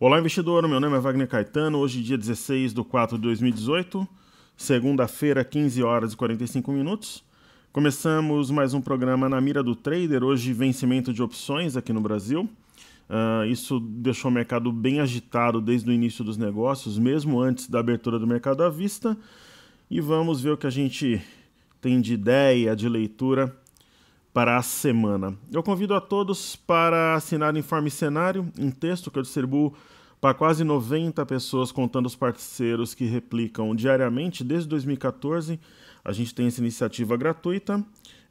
Olá, investidor. Meu nome é Wagner Caetano. Hoje, dia 16 de 4 de 2018, segunda-feira, 15 horas e 45 minutos. Começamos mais um programa na mira do trader. Hoje, vencimento de opções aqui no Brasil. Uh, isso deixou o mercado bem agitado desde o início dos negócios, mesmo antes da abertura do mercado à vista. E vamos ver o que a gente tem de ideia, de leitura para a semana. Eu convido a todos para assinar Informe Cenário, um texto que eu distribuo para quase 90 pessoas, contando os parceiros que replicam diariamente desde 2014. A gente tem essa iniciativa gratuita.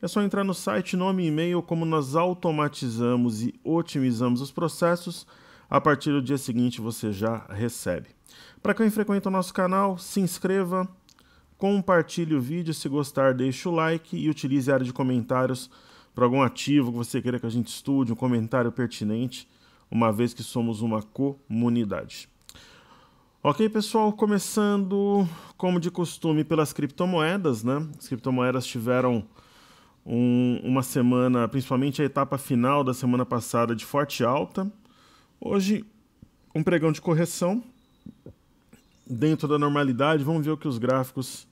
É só entrar no site, nome e e-mail, como nós automatizamos e otimizamos os processos. A partir do dia seguinte você já recebe. Para quem frequenta o nosso canal, se inscreva, compartilhe o vídeo. Se gostar, deixe o like e utilize a área de comentários para algum ativo que você queira que a gente estude, um comentário pertinente, uma vez que somos uma comunidade. Ok, pessoal, começando como de costume pelas criptomoedas, né? As criptomoedas tiveram um, uma semana, principalmente a etapa final da semana passada, de forte alta. Hoje, um pregão de correção dentro da normalidade. Vamos ver o que os gráficos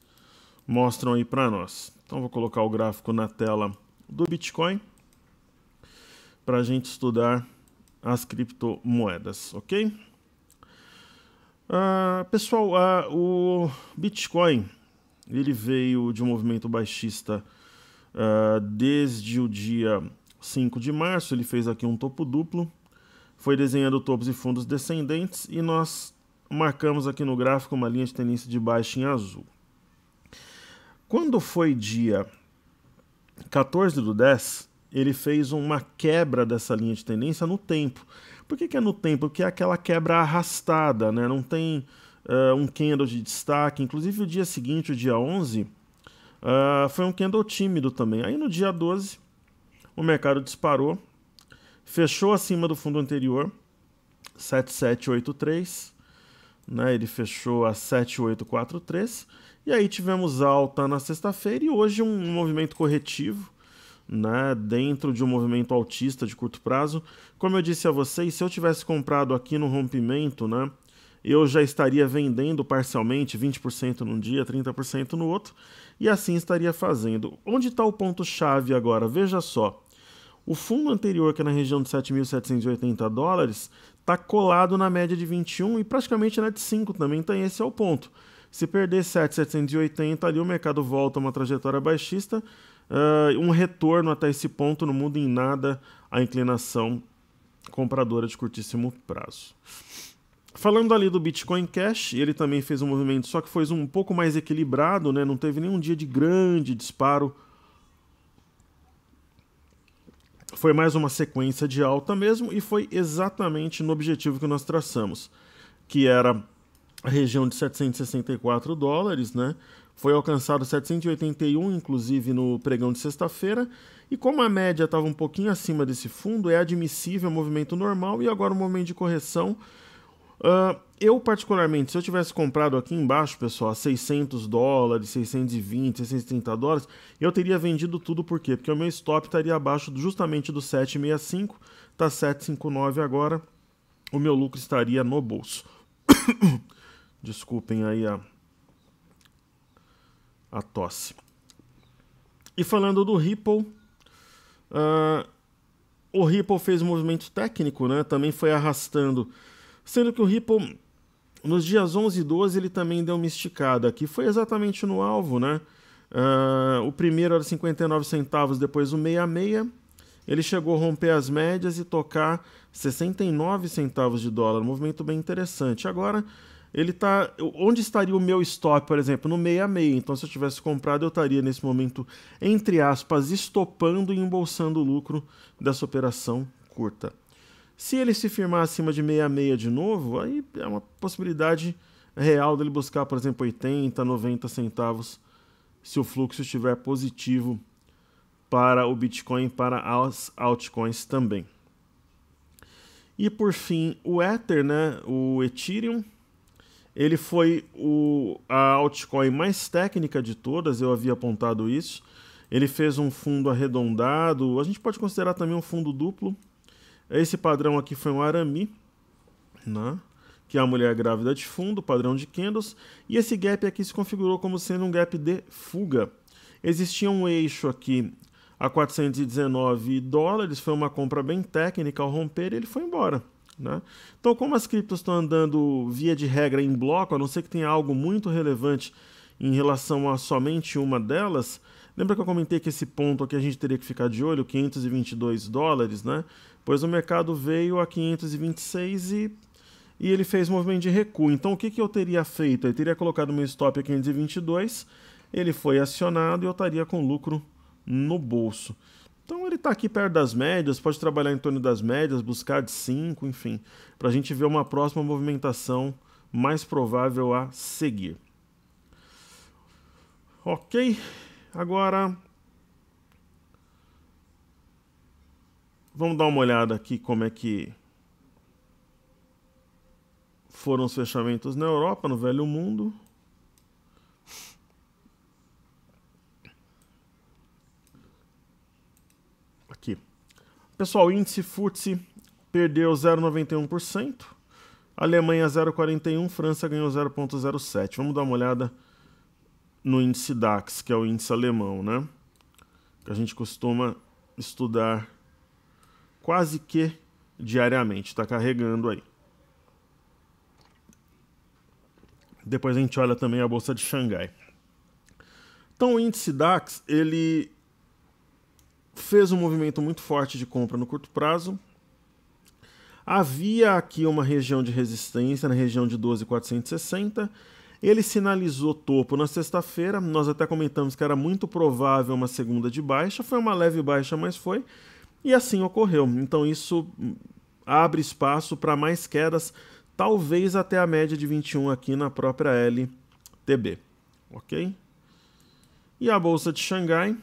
mostram aí para nós. Então, vou colocar o gráfico na tela do Bitcoin para a gente estudar as criptomoedas, ok? Ah, pessoal, ah, o Bitcoin ele veio de um movimento baixista ah, desde o dia 5 de março. Ele fez aqui um topo duplo, foi desenhando topos e fundos descendentes e nós marcamos aqui no gráfico uma linha de tendência de baixa em azul. Quando foi dia 14 do 10, ele fez uma quebra dessa linha de tendência no tempo. Por que, que é no tempo? Porque é aquela quebra arrastada, né? não tem uh, um candle de destaque. Inclusive, o dia seguinte, o dia 11, uh, ah, foi um candle tímido também. Aí, no dia 12, o mercado disparou, fechou acima do fundo anterior, 7783, né? ele fechou a 7843 e aí tivemos alta na sexta-feira e hoje um movimento corretivo, né, dentro de um movimento altista de curto prazo. Como eu disse a vocês, se eu tivesse comprado aqui no rompimento, né, eu já estaria vendendo parcialmente 20% num dia, 30% no outro, e assim estaria fazendo. Onde está o ponto-chave agora? Veja só. O fundo anterior, que é na região de 7.780 dólares, está colado na média de 21 e praticamente na de 5 também, então esse é o ponto. Se perder 7,780 ali, o mercado volta a uma trajetória baixista. Uh, um retorno até esse ponto não muda em nada a inclinação compradora de curtíssimo prazo. Falando ali do Bitcoin Cash, ele também fez um movimento, só que foi um pouco mais equilibrado, né? não teve nenhum dia de grande disparo. Foi mais uma sequência de alta mesmo e foi exatamente no objetivo que nós traçamos, que era a região de 764 dólares, né? Foi alcançado 781, inclusive, no pregão de sexta-feira. E como a média estava um pouquinho acima desse fundo, é admissível o é movimento normal e agora o momento de correção. Uh, eu, particularmente, se eu tivesse comprado aqui embaixo, pessoal, 600 dólares, 620, 630 dólares, eu teria vendido tudo, por quê? Porque o meu stop estaria abaixo justamente do 765, tá 759 agora, o meu lucro estaria no bolso. Desculpem aí a, a tosse. E falando do Ripple, uh, o Ripple fez um movimento técnico, né? Também foi arrastando. Sendo que o Ripple, nos dias 11 e 12, ele também deu uma esticada aqui. Foi exatamente no alvo, né? Uh, o primeiro era 59 centavos, depois o 66. Ele chegou a romper as médias e tocar 69 centavos de dólar. Um movimento bem interessante. Agora ele tá. Onde estaria o meu stop, por exemplo? No 66. Então, se eu tivesse comprado, eu estaria nesse momento, entre aspas, estopando e embolsando o lucro dessa operação curta. Se ele se firmar acima de 66 de novo, aí é uma possibilidade real dele buscar, por exemplo, 80, 90 centavos se o fluxo estiver positivo para o Bitcoin, para as altcoins também. E por fim, o Ether, né, o Ethereum, ele foi o, a altcoin mais técnica de todas, eu havia apontado isso. Ele fez um fundo arredondado, a gente pode considerar também um fundo duplo. Esse padrão aqui foi um arami, né? que é a mulher grávida de fundo, padrão de candles, e esse gap aqui se configurou como sendo um gap de fuga. Existia um eixo aqui a 419 dólares, foi uma compra bem técnica ao romper e ele foi embora. Né? Então, como as criptos estão andando via de regra em bloco, a não ser que tenha algo muito relevante em relação a somente uma delas, lembra que eu comentei que esse ponto aqui a gente teria que ficar de olho, 522 dólares, né? Pois o mercado veio a 526 e, e ele fez movimento de recuo. Então, o que, que eu teria feito? Eu teria colocado meu stop a 522, ele foi acionado e eu estaria com lucro no bolso. Então ele está aqui perto das médias, pode trabalhar em torno das médias, buscar de 5, enfim, para a gente ver uma próxima movimentação mais provável a seguir. Ok, agora vamos dar uma olhada aqui como é que foram os fechamentos na Europa, no Velho Mundo. Pessoal, índice FTSE perdeu 0,91%. Alemanha 0,41, França ganhou 0,07. Vamos dar uma olhada no índice DAX, que é o índice alemão, né? Que a gente costuma estudar quase que diariamente. Está carregando aí. Depois a gente olha também a bolsa de Xangai. Então o índice DAX ele fez um movimento muito forte de compra no curto prazo. Havia aqui uma região de resistência na região de 12,460. Ele sinalizou topo na sexta-feira. Nós até comentamos que era muito provável uma segunda de baixa. Foi uma leve baixa, mas foi. E assim ocorreu. Então isso abre espaço para mais quedas, talvez até a média de 21 aqui na própria LTB. Ok? E a bolsa de Xangai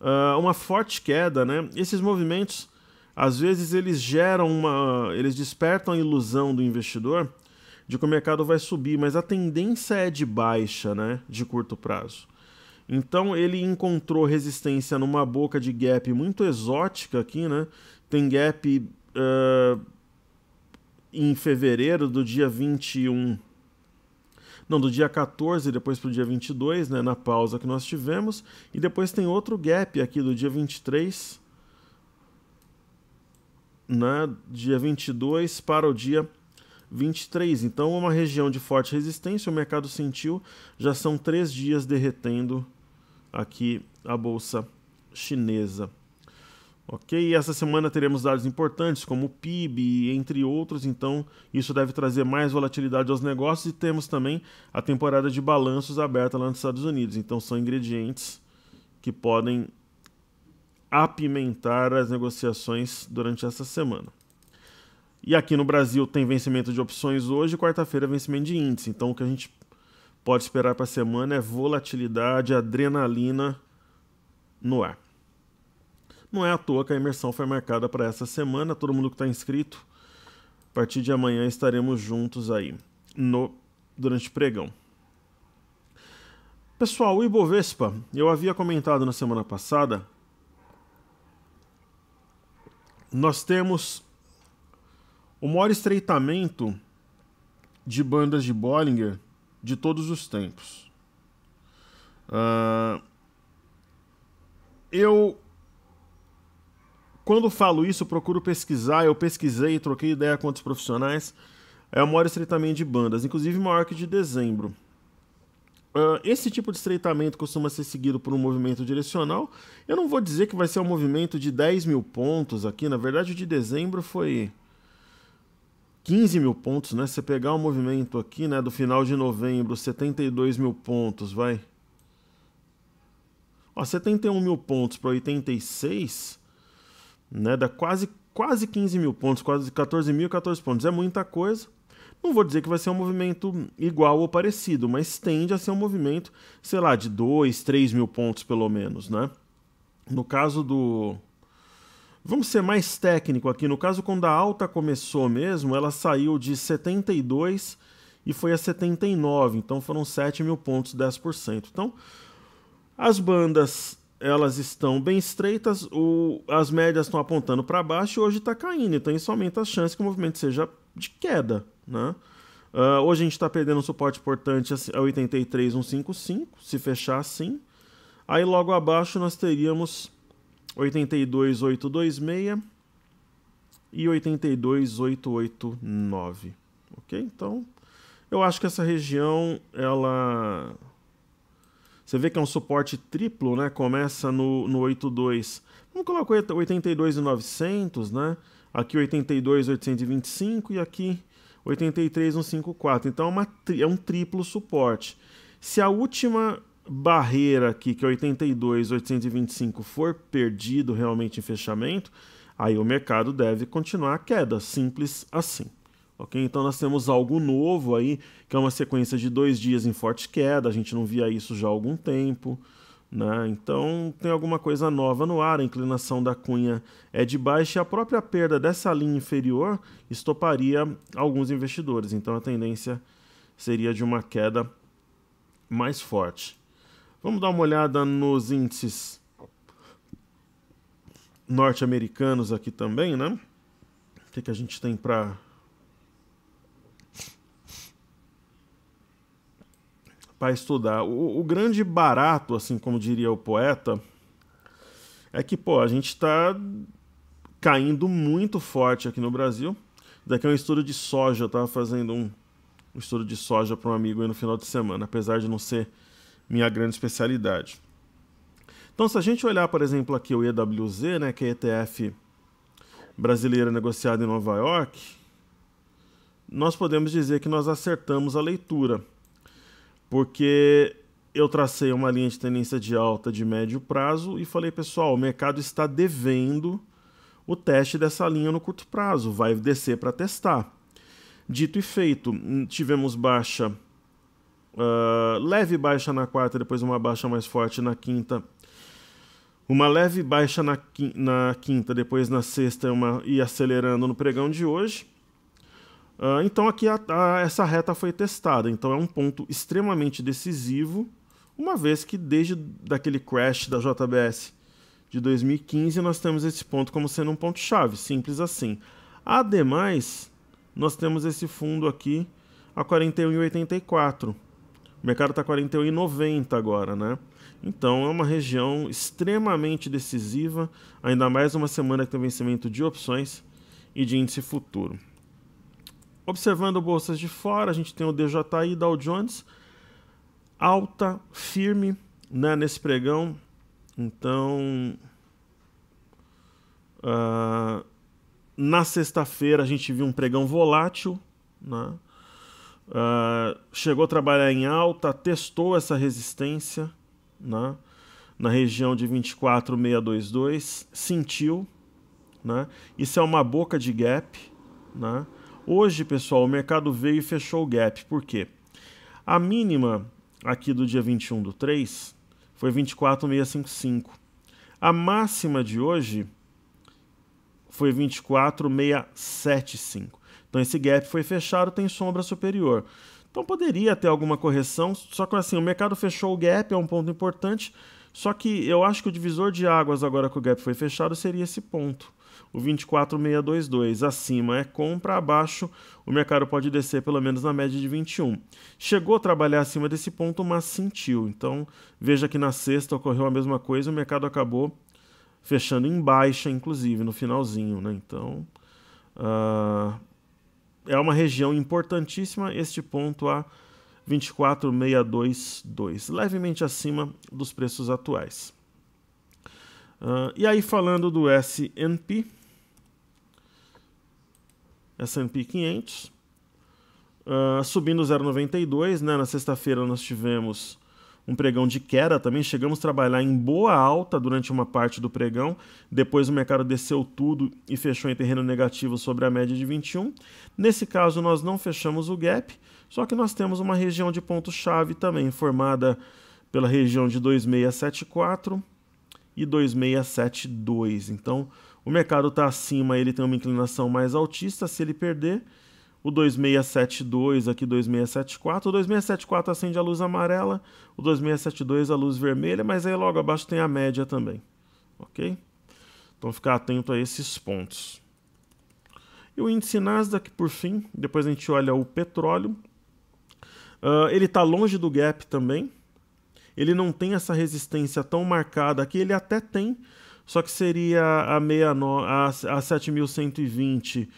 uh, uma forte queda, né? Esses movimentos, às vezes, eles geram uma, eles despertam a ilusão do investidor de que o mercado vai subir, mas a tendência é de baixa, né? De curto prazo. Então ele encontrou resistência numa boca de gap muito exótica aqui, né? Tem gap uh, em fevereiro do dia 21 não, do dia 14 depois para o dia 22, né, na pausa que nós tivemos. E depois tem outro gap aqui do dia 23, né, dia 22 para o dia 23. Então, uma região de forte resistência, o mercado sentiu. Já são três dias derretendo aqui a bolsa chinesa. Ok, e essa semana teremos dados importantes como o PIB, entre outros, então isso deve trazer mais volatilidade aos negócios e temos também a temporada de balanços aberta lá nos Estados Unidos. Então são ingredientes que podem apimentar as negociações durante essa semana. E aqui no Brasil tem vencimento de opções hoje, quarta-feira vencimento de índice. Então o que a gente pode esperar para a semana é volatilidade, adrenalina no ar. Não é à toa que a imersão foi marcada para essa semana. Todo mundo que está inscrito, a partir de amanhã estaremos juntos aí no durante o pregão. Pessoal, o Ibovespa, eu havia comentado na semana passada, nós temos o maior estreitamento de bandas de Bollinger de todos os tempos. Uh, eu quando falo isso, procuro pesquisar. Eu pesquisei, troquei ideia com outros profissionais. É, eu moro estreitamento de bandas, inclusive maior que de dezembro. Uh, esse tipo de estreitamento costuma ser seguido por um movimento direcional. Eu não vou dizer que vai ser um movimento de 10 mil pontos aqui. Na verdade, o de dezembro foi 15 mil pontos, né? Você pegar o um movimento aqui, né? Do final de novembro, 72 mil pontos, vai. Ó, 71 mil pontos para 86 né? Dá quase, quase 15 mil pontos, quase 14 mil, 14 pontos. É muita coisa. Não vou dizer que vai ser um movimento igual ou parecido, mas tende a ser um movimento, sei lá, de 2, 3 mil pontos pelo menos, né? No caso do. Vamos ser mais técnico aqui. No caso, quando a alta começou mesmo, ela saiu de 72 e foi a 79, então foram 7 mil pontos, 10%. Então, as bandas elas estão bem estreitas, o, as médias estão apontando para baixo e hoje está caindo, então isso aumenta a chance que o movimento seja de queda. Né? Uh, hoje a gente está perdendo um suporte importante assim, é a 83,155, se fechar assim. Aí logo abaixo nós teríamos 82,826 e 82,889. Ok? Então, eu acho que essa região ela você vê que é um suporte triplo, né? Começa no, no 82. Vamos colocar 82,900, né? Aqui 82,825 e aqui 83,154. Então é, uma, é um triplo suporte. Se a última barreira aqui, que é 82,825, for perdido realmente em fechamento, aí o mercado deve continuar a queda, simples assim ok? Então nós temos algo novo aí, que é uma sequência de dois dias em forte queda, a gente não via isso já há algum tempo, né? Então tem alguma coisa nova no ar, a inclinação da cunha é de baixa e a própria perda dessa linha inferior estoparia alguns investidores, então a tendência seria de uma queda mais forte. Vamos dar uma olhada nos índices norte-americanos aqui também, né? O que, que a gente tem para para estudar. O, o, grande barato, assim como diria o poeta, é que pô, a gente está caindo muito forte aqui no Brasil. Daqui é um estudo de soja, eu tava fazendo um, um estudo de soja para um amigo aí no final de semana, apesar de não ser minha grande especialidade. Então, se a gente olhar, por exemplo, aqui o EWZ, né, que é ETF brasileira negociada em Nova York, nós podemos dizer que nós acertamos a leitura porque eu tracei uma linha de tendência de alta de médio prazo e falei, pessoal, o mercado está devendo o teste dessa linha no curto prazo, vai descer para testar. Dito e feito, hum, tivemos baixa, uh, leve baixa na quarta, depois uma baixa mais forte na quinta. Uma leve baixa na, quinta, depois na sexta uma, e acelerando no pregão de hoje. Ah, então aqui a, a, essa reta foi testada, então é um ponto extremamente decisivo, uma vez que desde daquele crash da JBS de 2015 nós temos esse ponto como sendo um ponto chave, simples assim. Ademais, nós temos esse fundo aqui a 41,84. O mercado está 41,90 agora, né? Então é uma região extremamente decisiva, ainda mais uma semana que tem vencimento de opções e de índice futuro. Observando bolsas de fora, a gente tem o DJI Dow Jones alta, firme, né, nesse pregão. Então, uh, na sexta-feira a gente viu um pregão volátil, né? Uh, chegou a trabalhar em alta, testou essa resistência, né? Na região de 24,622, sentiu, né? Isso é uma boca de gap, né? Hoje, pessoal, o mercado veio e fechou o gap. Por quê? A mínima aqui do dia 21 do 3 foi 24,655. A máxima de hoje foi 24,675. Então esse gap foi fechado, tem sombra superior. Então poderia ter alguma correção, só que assim, o mercado fechou o gap, é um ponto importante, só que eu acho que o divisor de águas agora que o gap foi fechado seria esse ponto o 24,622. Acima é compra, abaixo o mercado pode descer pelo menos na média de 21. Chegou a trabalhar acima desse ponto, mas sentiu. Então veja que na sexta ocorreu a mesma coisa, o mercado acabou fechando em baixa, inclusive, no finalzinho. Né? Então uh, é uma região importantíssima este ponto a 24,622, levemente acima dos preços atuais. Uh, e aí falando do S&P, S&P 500, uh, subindo 0,92, né? Na sexta-feira nós tivemos um pregão de queda também, chegamos a trabalhar em boa alta durante uma parte do pregão, depois o mercado desceu tudo e fechou em terreno negativo sobre a média de 21. Nesse caso nós não fechamos o gap, só que nós temos uma região de ponto-chave também, formada pela região de 2674, e 2672. Então, o mercado está acima, ele tem uma inclinação mais altista. Se ele perder, o 2672 aqui 2674, o 2674 acende a luz amarela, o 2672 a luz vermelha, mas aí logo abaixo tem a média também, ok? Então ficar atento a esses pontos. E o índice Nasdaq, por fim, depois a gente olha o petróleo, uh, ele está longe do gap também, ele não tem essa resistência tão marcada aqui, ele até tem, só que seria a, a, a 7120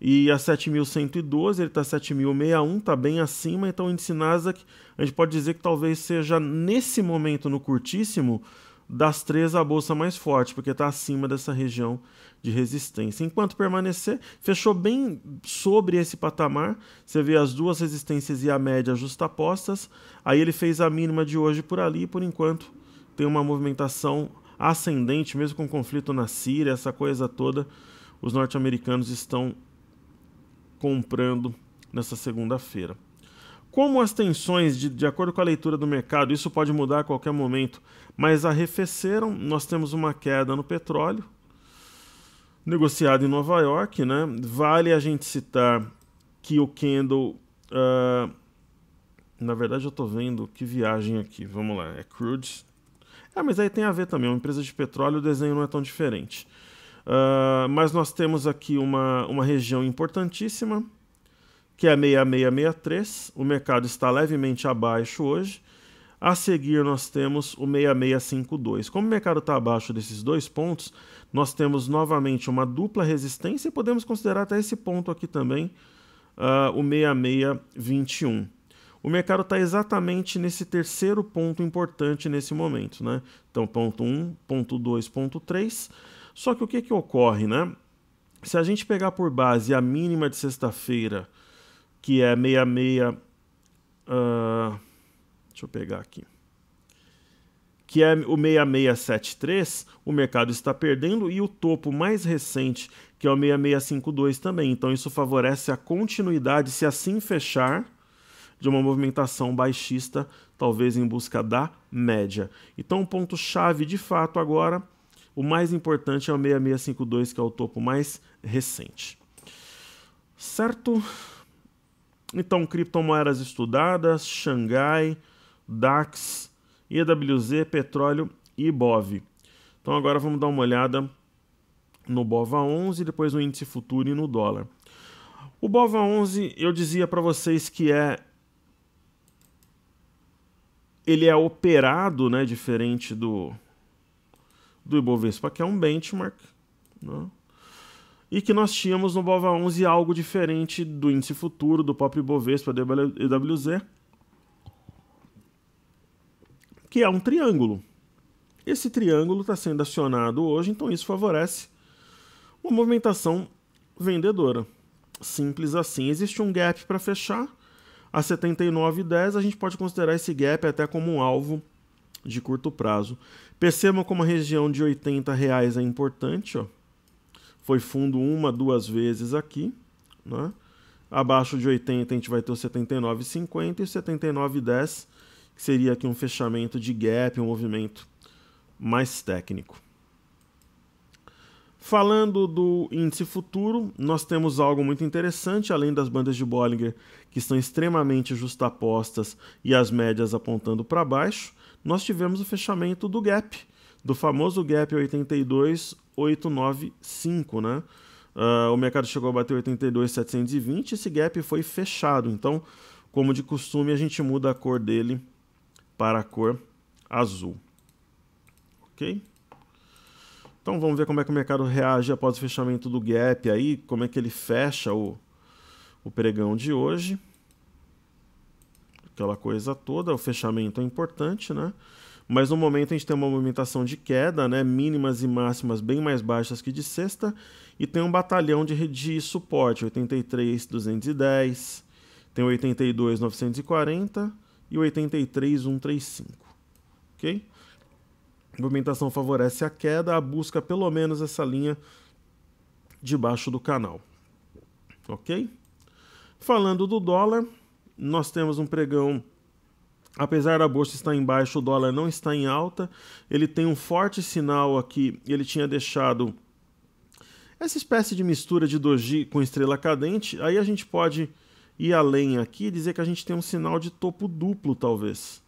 e a 7.112, ele está 7.061, está bem acima, então o índice Nasdaq, a gente pode dizer que talvez seja nesse momento no curtíssimo das três a bolsa mais forte, porque está acima dessa região de resistência. Enquanto permanecer, fechou bem sobre esse patamar. Você vê as duas resistências e a média justapostas. Aí ele fez a mínima de hoje por ali, por enquanto tem uma movimentação ascendente, mesmo com o conflito na Síria, essa coisa toda. Os norte-americanos estão comprando nessa segunda-feira. Como as tensões, de, de acordo com a leitura do mercado, isso pode mudar a qualquer momento, mas arrefeceram, nós temos uma queda no petróleo, negociado em Nova York, né? Vale a gente citar que o Kendall. Uh, na verdade, eu estou vendo que viagem aqui. Vamos lá, é crude. Ah, mas aí tem a ver também. Uma empresa de petróleo, o desenho não é tão diferente. Uh, mas nós temos aqui uma, uma região importantíssima que é 6663, o mercado está levemente abaixo hoje. A seguir, nós temos o 6652. Como o mercado está abaixo desses dois pontos, nós temos novamente uma dupla resistência e podemos considerar até esse ponto aqui também, uh, o 6621. O mercado está exatamente nesse terceiro ponto importante nesse momento, né? Então, ponto 1, ponto 2, ponto 3. Só que o que, que ocorre, né? Se a gente pegar por base a mínima de sexta-feira, que é 66. Uh, ah, deixa eu pegar aqui. Que é o 6673, o mercado está perdendo, e o topo mais recente, que é o 6652 também. Então isso favorece a continuidade, se assim fechar, de uma movimentação baixista, talvez em busca da média. Então o um ponto-chave de fato agora, o mais importante é o 6652, que é o topo mais recente. Certo? Então, criptomoedas estudadas, Xangai, DAX, EWZ, petróleo e BOV. Então agora vamos dar uma olhada no BOVA 11, depois no índice futuro e no dólar. O BOVA 11, eu dizia para vocês que é ele é operado, né, diferente do do Ibovespa, que é um benchmark, né? e que nós tínhamos no BOVA 11 algo diferente do índice futuro, do próprio Bovespa, dwz EWZ, que é um triângulo. Esse triângulo está sendo acionado hoje, então isso favorece uma movimentação vendedora. Simples assim. Existe um gap para fechar a 79,10, a gente pode considerar esse gap até como um alvo de curto prazo. Percebam como a região de R$ reais é importante, ó foi fundo uma, duas vezes aqui. Né? Abaixo de 80 a gente vai ter o 79,50 e o 79,10, que seria aqui um fechamento de gap, um movimento mais técnico. Falando do índice futuro, nós temos algo muito interessante, além das bandas de Bollinger que estão extremamente justapostas e as médias apontando para baixo, nós tivemos o fechamento do gap, do famoso gap 82 895, né? Uh, o mercado chegou a bater 82,720 esse gap foi fechado. Então, como de costume, a gente muda a cor dele para a cor azul. Ok? Então vamos ver como é que o mercado reage após o fechamento do gap aí, como é que ele fecha o, o pregão de hoje. Aquela coisa toda, o fechamento é importante, né? Mas no momento a gente tem uma movimentação de queda, né? mínimas e máximas bem mais baixas que de sexta, e tem um batalhão de, de suporte, 83, 210, tem 82, 940 e 83, 135. Ok? A movimentação favorece a queda, a busca pelo menos essa linha debaixo do canal. Ok? Falando do dólar, nós temos um pregão Apesar da bolsa estar em baixa, o dólar não está em alta. Ele tem um forte sinal aqui. Ele tinha deixado essa espécie de mistura de doji com estrela cadente. Aí a gente pode ir além aqui e dizer que a gente tem um sinal de topo duplo, talvez.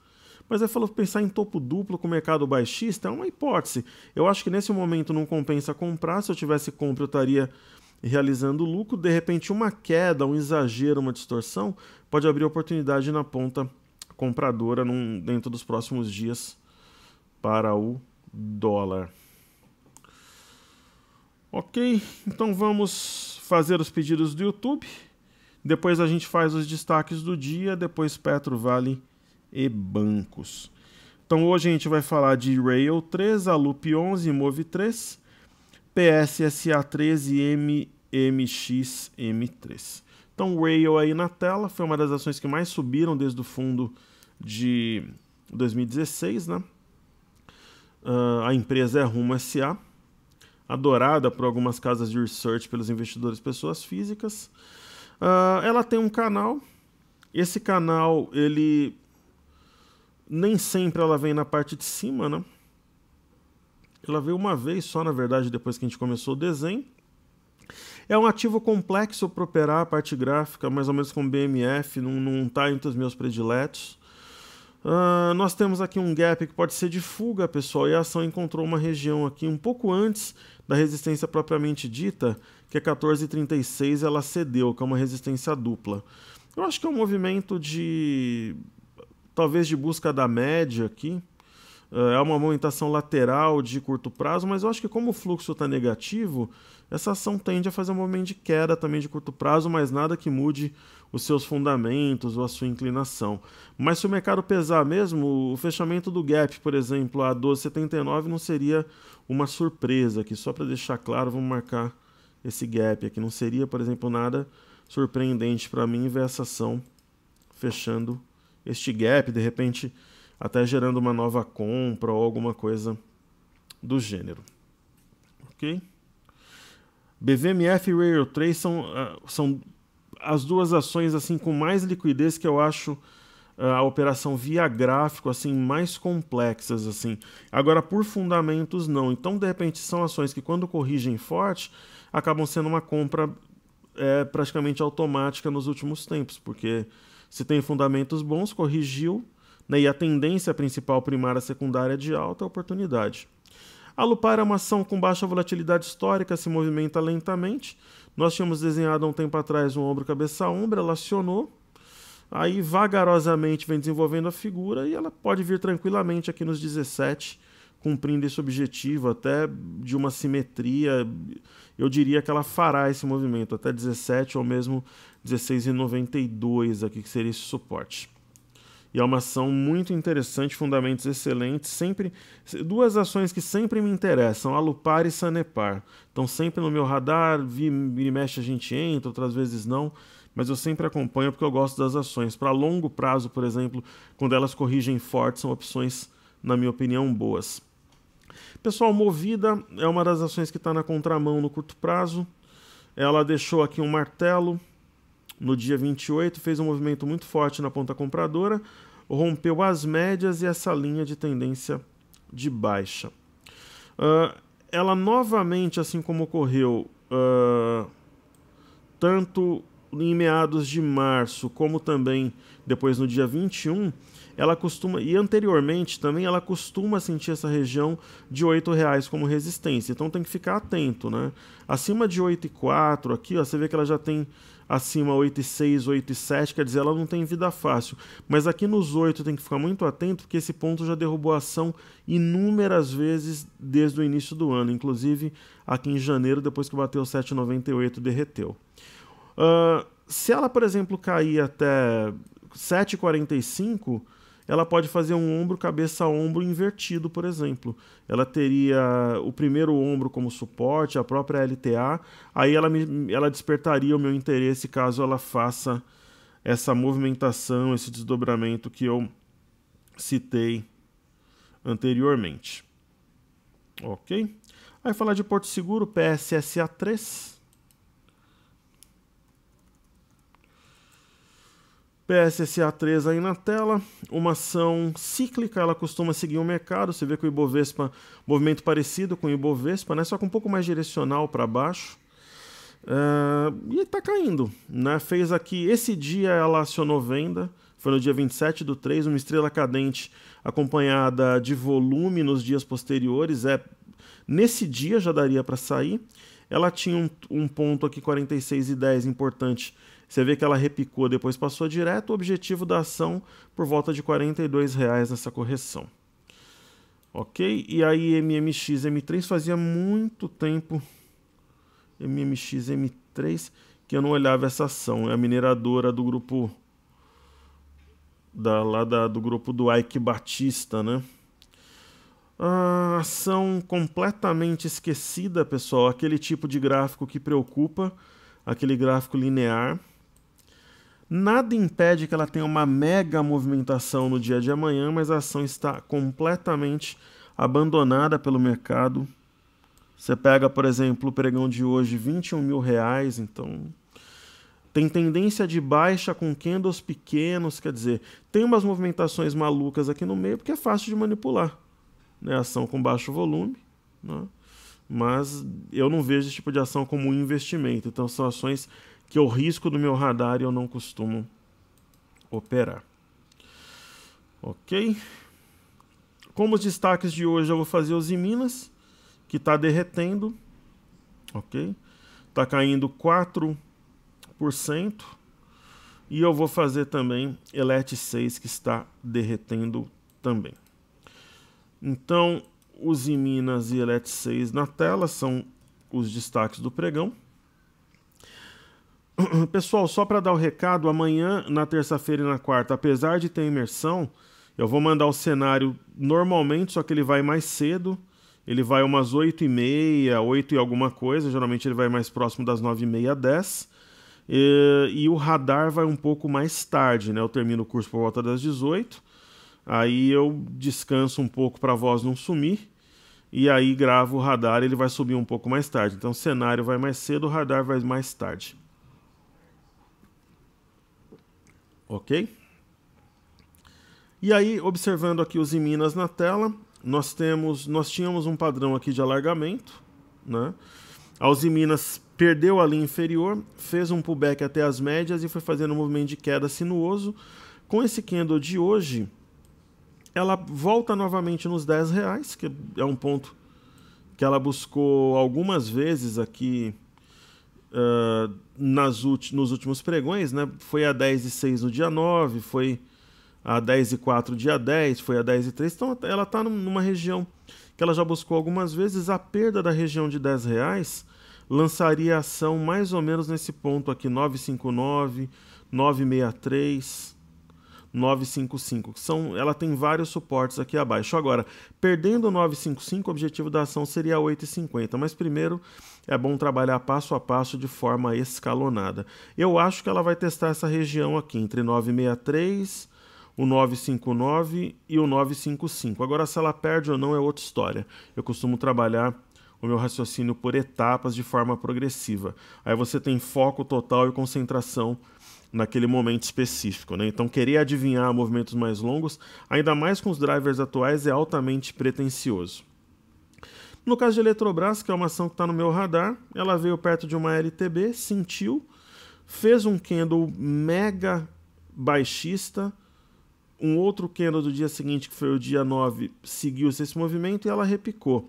Mas eu é falo pensar em topo duplo com mercado baixista é uma hipótese. Eu acho que nesse momento não compensa comprar. Se eu tivesse compra, eu estaria realizando lucro. De repente, uma queda, um exagero, uma distorção pode abrir oportunidade na ponta compradora num, dentro dos próximos dias para o dólar. Ok, então vamos fazer os pedidos do YouTube. Depois a gente faz os destaques do dia, depois Petro Vale e bancos. Então hoje a gente vai falar de Rail 3, Alup 11, Move 3, PSSA 13 e MMXM3. Então Rail aí na tela foi uma das ações que mais subiram desde o fundo de 2016, né? Uh, a empresa é Rumo SA, adorada por algumas casas de research pelos investidores pessoas físicas. Uh, ela tem um canal. Esse canal, ele nem sempre ela vem na parte de cima, né? Ela veio uma vez só, na verdade, depois que a gente começou o desenho. É um ativo complexo para operar a parte gráfica, mais ou menos com BMF, não está entre os meus prediletos. Uh, nós temos aqui um gap que pode ser de fuga, pessoal, e a ação encontrou uma região aqui um pouco antes da resistência propriamente dita, que é 14,36, ela cedeu, que é uma resistência dupla. Eu acho que é um movimento de. talvez de busca da média aqui. Uh, é uma movimentação lateral de curto prazo, mas eu acho que como o fluxo está negativo, essa ação tende a fazer um movimento de queda também de curto prazo, mas nada que mude os seus fundamentos ou a sua inclinação. Mas se o mercado pesar mesmo, o fechamento do gap, por exemplo, a 12,79 não seria uma surpresa, aqui só para deixar claro, vamos marcar esse gap aqui, não seria, por exemplo, nada surpreendente para mim ver essa ação fechando este gap, de repente até gerando uma nova compra ou alguma coisa do gênero. OK? BVMF e Rail Trace são, ah, são as duas ações assim com mais liquidez que eu acho ah, a operação via gráfico assim mais complexas assim. Agora por fundamentos não. Então de repente são ações que quando corrigem forte acabam sendo uma compra é, praticamente automática nos últimos tempos, porque se tem fundamentos bons corrigiu né, e a tendência principal primária secundária de alta é oportunidade. A Lupar é uma ação com baixa volatilidade histórica, se movimenta lentamente. Nós tínhamos desenhado há um tempo atrás um ombro cabeça ombro, ela acionou, aí vagarosamente vem desenvolvendo a figura e ela pode vir tranquilamente aqui nos 17, cumprindo esse objetivo até de uma simetria. Eu diria que ela fará esse movimento até 17 ou mesmo 16,92 aqui que seria esse suporte. E é uma ação muito interessante, fundamentos excelentes, sempre duas ações que sempre me interessam, Alupar e Sanepar. Estão sempre no meu radar, vi, me mexe a gente entra, outras vezes não, mas eu sempre acompanho porque eu gosto das ações. Para longo prazo, por exemplo, quando elas corrigem forte, são opções, na minha opinião, boas. Pessoal, Movida é uma das ações que está na contramão no curto prazo. Ela deixou aqui um martelo, no dia 28, fez um movimento muito forte na ponta compradora, rompeu as médias e essa linha de tendência de baixa. Uh, ela novamente, assim como ocorreu uh, tanto em meados de março, como também depois no dia 21, ela costuma e anteriormente também ela costuma sentir essa região de R$ reais como resistência. Então tem que ficar atento, né? Acima de 8,4 aqui, ó, você vê que ela já tem acima 8 e 6, 8 e 7, quer dizer, ela não tem vida fácil. Mas aqui nos 8 tem que ficar muito atento, porque esse ponto já derrubou a ação inúmeras vezes desde o início do ano, inclusive aqui em janeiro, depois que bateu 7,98, derreteu. Uh, se ela, por exemplo, cair até 7,45, ela pode fazer um ombro cabeça ombro invertido, por exemplo. Ela teria o primeiro ombro como suporte, a própria LTA, aí ela, me, ela despertaria o meu interesse caso ela faça essa movimentação, esse desdobramento que eu citei anteriormente. Ok? Aí falar de Porto Seguro, PSSA 3. PSSA 3 aí na tela, uma ação cíclica, ela costuma seguir o mercado, você vê que o Ibovespa, movimento parecido com o Ibovespa, né? só que um pouco mais direcional para baixo. Uh, e está caindo, né? Fez aqui, esse dia ela acionou venda, foi no dia 27 do 3, uma estrela cadente acompanhada de volume nos dias posteriores, é nesse dia já daria para sair. Ela tinha um, um ponto aqui 46 e 10 importante. Você vê que ela repicou, depois passou direto. O objetivo da ação por volta de R$ 42,00 nessa correção. Ok? E aí MMX M3 fazia muito tempo. MMX M3 que eu não olhava essa ação. É a mineradora do grupo da, lá da, do grupo do Ike Batista, né? a ação completamente esquecida, pessoal, aquele tipo de gráfico que preocupa, aquele gráfico linear. Nada impede que ela tenha uma mega movimentação no dia de amanhã, mas a ação está completamente abandonada pelo mercado. Você pega, por exemplo, o pregão de hoje, 21 mil reais, então tem tendência de baixa com candles pequenos, quer dizer, tem umas movimentações malucas aqui no meio porque é fácil de manipular né, ação com baixo volume, né? mas eu não vejo esse tipo de ação como um investimento. Então são ações que eu risco do meu radar e eu não costumo operar. Ok? Como os destaques de hoje, eu vou fazer os Minas, que está derretendo, ok? Está caindo 4%. E eu vou fazer também Elet 6, que está derretendo também. Então, os Minas e Elet 6 na tela são os destaques do pregão. Pessoal, só para dar o recado, amanhã, na terça-feira e na quarta, apesar de ter imersão, eu vou mandar o cenário normalmente, só que ele vai mais cedo. Ele vai umas 8 e meia, 8 e alguma coisa. Geralmente ele vai mais próximo das 9 e meia, 10. E, e o radar vai um pouco mais tarde, né? Eu termino o curso por volta das 18 Aí eu descanso um pouco para a voz não sumir. E aí gravo o radar, ele vai subir um pouco mais tarde. Então o cenário vai mais cedo, o radar vai mais tarde. Ok? E aí, observando aqui os Minas na tela, nós temos, nós tínhamos um padrão aqui de alargamento, né? A Minas perdeu a linha inferior, fez um pullback até as médias e foi fazendo um movimento de queda sinuoso. Com esse candle de hoje, ela volta novamente nos 10 reais, que é um ponto que ela buscou algumas vezes aqui uh, nas nos últimos pregões, né? Foi a 10 e 6 no dia 9, foi a 10 e 4 dia 10, foi a 10 e 3. Então ela está tá numa região que ela já buscou algumas vezes. A perda da região de 10 reais lançaria a ação mais ou menos nesse ponto aqui, 959, 963. 955. São, ela tem vários suportes aqui abaixo. Agora, perdendo o 955, o objetivo da ação seria 8,50, mas primeiro é bom trabalhar passo a passo de forma escalonada. Eu acho que ela vai testar essa região aqui entre 963 o 959 e o 955. Agora, se ela perde ou não é outra história. Eu costumo trabalhar o meu raciocínio por etapas de forma progressiva. Aí você tem foco total e concentração naquele momento específico. Né? Então, querer adivinhar movimentos mais longos, ainda mais com os drivers atuais, é altamente pretensioso. No caso de Eletrobras, que é uma ação que está no meu radar, ela veio perto de uma LTB, sentiu, fez um candle mega baixista, um outro candle do dia seguinte, que foi o dia 9, seguiu-se esse movimento e ela repicou.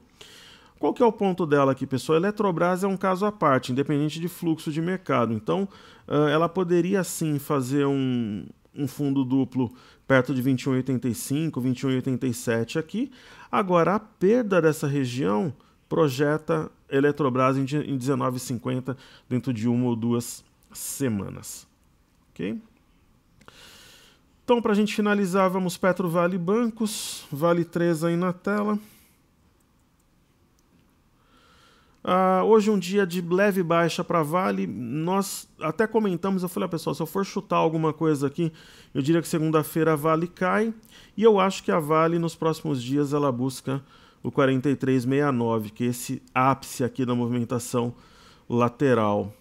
Qual que é o ponto dela aqui, pessoal? A Eletrobras é um caso à parte, independente de fluxo de mercado. Então, eh, ela poderia sim fazer um, um fundo duplo perto de 21,85, 21,87 aqui. Agora, a perda dessa região projeta Eletrobras em 19,50 dentro de uma ou duas semanas. Ok? Então, para a gente finalizar, vamos Petro Vale Bancos, Vale 3 aí na tela. Uh, hoje é um dia de leve baixa para Vale, nós até comentamos, eu falei, ah, pessoal, se eu for chutar alguma coisa aqui, eu diria que segunda-feira a Vale cai, e eu acho que a Vale nos próximos dias ela busca o 43,69, que é esse ápice aqui da movimentação lateral.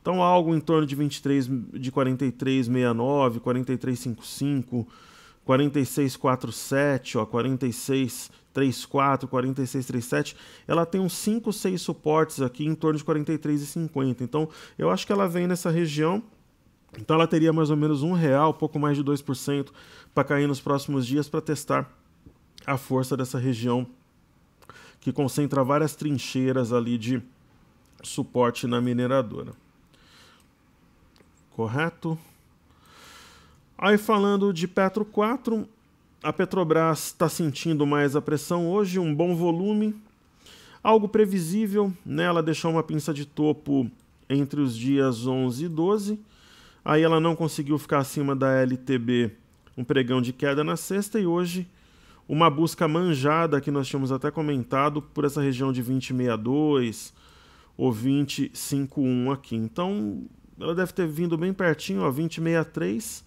Então algo em torno de 23 de 43,69, 43,55, 46,47, ó, 46 34, 46, 37, ela tem uns 5, 6 suportes aqui em torno de 43 e 50. Então, eu acho que ela vem nessa região. Então, ela teria mais ou menos um real, pouco mais de 2% para cair nos próximos dias para testar a força dessa região que concentra várias trincheiras ali de suporte na mineradora. Correto? Aí falando de Petro 4, a Petrobras está sentindo mais a pressão hoje, um bom volume, algo previsível, né? ela deixou uma pinça de topo entre os dias 11 e 12, aí ela não conseguiu ficar acima da LTB, um pregão de queda na sexta, e hoje uma busca manjada que nós tínhamos até comentado por essa região de 2062 ou 2051 aqui. Então ela deve ter vindo bem pertinho, ó, 2063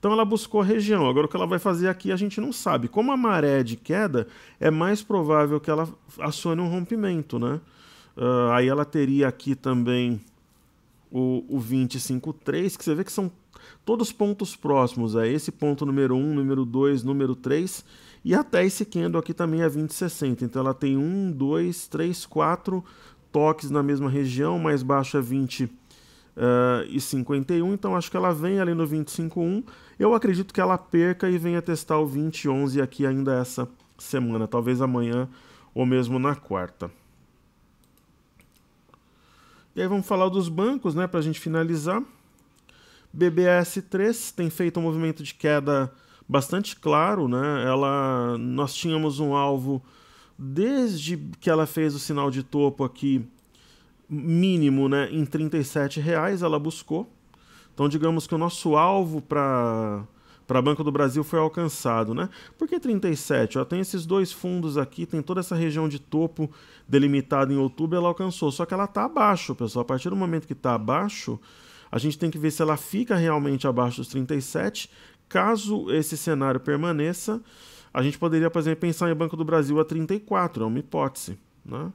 então ela buscou a região. Agora o que ela vai fazer aqui a gente não sabe. Como a maré é de queda, é mais provável que ela acione um rompimento, né? Uh, aí ela teria aqui também o, o 25.3, que você vê que são todos pontos próximos a é esse ponto número 1, número 2, número 3 e até esse candle aqui também é 2060. Então ela tem 1, 2, 3, 4 toques na mesma região, mais baixo é 20 uh, ah, e 51. Então acho que ela vem ali no 251 eu acredito que ela perca e venha testar o 2011 aqui ainda essa semana, talvez amanhã ou mesmo na quarta. E aí vamos falar dos bancos, né, para a gente finalizar. BBS3 tem feito um movimento de queda bastante claro, né? Ela, nós tínhamos um alvo desde que ela fez o sinal de topo aqui mínimo, né, em R$ reais, ela buscou. Então, digamos que o nosso alvo para para Banco do Brasil foi alcançado, né? Por que 37? Ela tem esses dois fundos aqui, tem toda essa região de topo delimitada em outubro, ela alcançou, só que ela está abaixo, pessoal. A partir do momento que está abaixo, a gente tem que ver se ela fica realmente abaixo dos 37. Caso esse cenário permaneça, a gente poderia, por exemplo, pensar em Banco do Brasil a 34, é uma hipótese, né?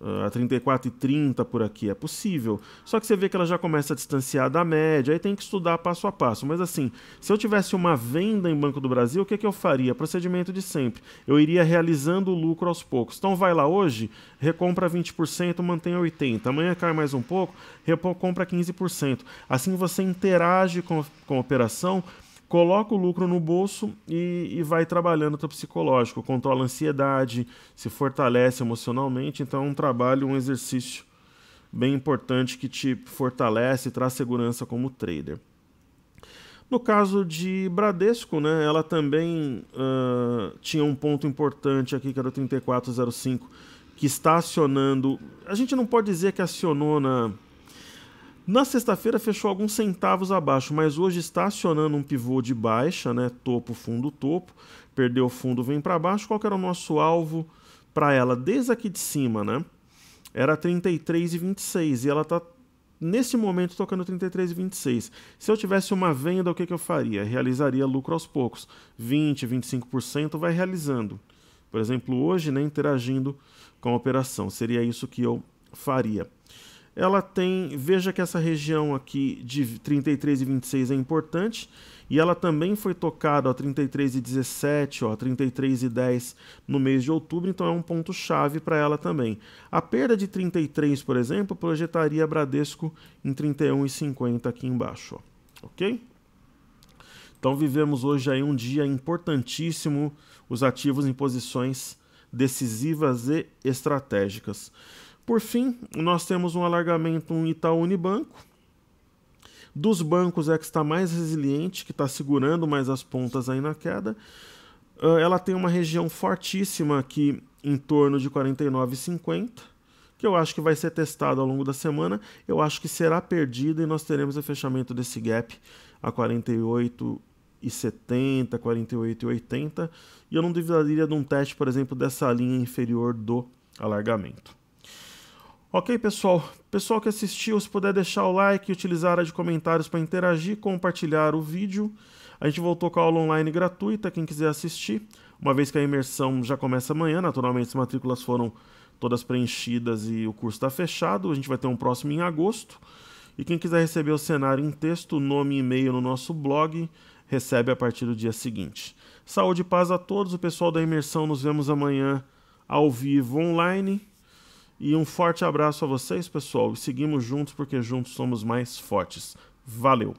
Ah, a 34 e 30 por aqui, é possível. Só que você vê que ela já começa a distanciar da média, aí tem que estudar passo a passo. Mas assim, se eu tivesse uma venda em Banco do Brasil, o que, é que eu faria? Procedimento de sempre. Eu iria realizando o lucro aos poucos. Então vai lá hoje, recompra 20%, mantém 80%. Amanhã cai mais um pouco, recompra 15%. Assim você interage com, com a operação coloca o lucro no bolso e, e vai trabalhando o teu psicológico, controla a ansiedade, se fortalece emocionalmente. Então é um trabalho, um exercício bem importante que te fortalece e traz segurança como trader. No caso de Bradesco, né, ela também uh, tinha um ponto importante aqui, que era o 3405, que está acionando. A gente não pode dizer que acionou na, na sexta-feira fechou alguns centavos abaixo, mas hoje está acionando um pivô de baixa, né? Topo, fundo, topo. Perdeu o fundo, vem para baixo. Qual era o nosso alvo para ela? Desde aqui de cima, né? Era 33,26 e ela está nesse momento tocando 33,26. Se eu tivesse uma venda, o que, que eu faria? Realizaria lucro aos poucos. 20, 25% vai realizando. Por exemplo, hoje, né, interagindo com a operação. Seria isso que eu faria ela tem, veja que essa região aqui de 33 e 26 é importante, e ela também foi tocada a 33 e 17, ó, 33 e 10 no mês de outubro, então é um ponto chave para ela também. A perda de 33, por exemplo, projetaria Bradesco em 31 e 50 aqui embaixo, ó. OK? Então vivemos hoje aí um dia importantíssimo, os ativos em posições decisivas e estratégicas. Por fim, nós temos um alargamento um Itaú Unibanco. Dos bancos é que está mais resiliente, que está segurando mais as pontas aí na queda. Ah, ela tem uma região fortíssima aqui em torno de 49,50, que eu acho que vai ser testado ao longo da semana. Eu acho que será perdida e nós teremos o fechamento desse gap a 48,70, e e e eu não duvidaria de um teste, por exemplo, dessa linha inferior do alargamento. Ok, pessoal? Pessoal que assistiu, se puder deixar o like, utilizar a área de comentários para interagir, compartilhar o vídeo. A gente voltou com a aula online gratuita, quem quiser assistir, uma vez que a imersão já começa amanhã, naturalmente as matrículas foram todas preenchidas e o curso está fechado. A gente vai ter um próximo em agosto. E quem quiser receber o cenário em texto, nome e e-mail no nosso blog, recebe a partir do dia seguinte. Saúde e paz a todos. O pessoal da imersão, nos vemos amanhã ao vivo online. E um forte abraço a vocês, pessoal. E seguimos juntos porque juntos somos mais fortes. Valeu!